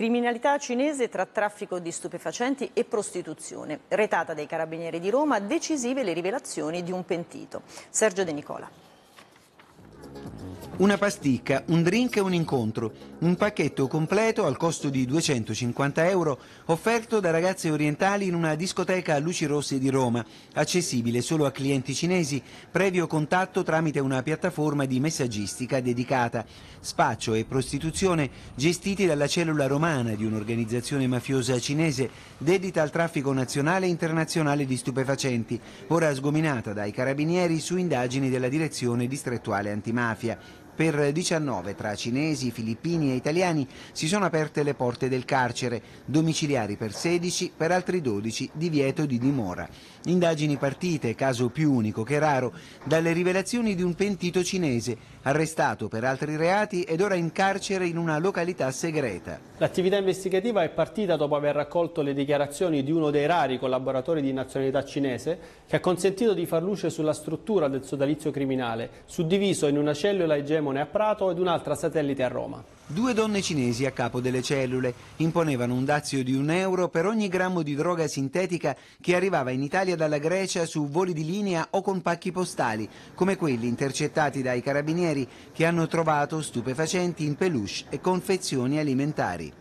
Criminalità cinese tra traffico di stupefacenti e prostituzione. Retata dai carabinieri di Roma, decisive le rivelazioni di un pentito. Sergio De Nicola. Una pasticca, un drink e un incontro. Un pacchetto completo al costo di 250 euro offerto da ragazze orientali in una discoteca a luci rosse di Roma, accessibile solo a clienti cinesi, previo contatto tramite una piattaforma di messaggistica dedicata. Spaccio e prostituzione gestiti dalla cellula romana di un'organizzazione mafiosa cinese dedita al traffico nazionale e internazionale di stupefacenti, ora sgominata dai carabinieri su indagini della direzione distrettuale antimafia. Per 19 tra cinesi, filippini e italiani si sono aperte le porte del carcere, domiciliari per 16, per altri 12 divieto di dimora. Indagini partite, caso più unico che raro, dalle rivelazioni di un pentito cinese arrestato per altri reati ed ora in carcere in una località segreta. L'attività investigativa è partita dopo aver raccolto le dichiarazioni di uno dei rari collaboratori di nazionalità cinese che ha consentito di far luce sulla struttura del sodalizio criminale, suddiviso in una cellula egemone a Prato ed un'altra satellite a Roma. Due donne cinesi a capo delle cellule imponevano un dazio di un euro per ogni grammo di droga sintetica che arrivava in Italia dalla Grecia su voli di linea o con pacchi postali, come quelli intercettati dai carabinieri stranieri che hanno trovato stupefacenti in peluche e confezioni alimentari.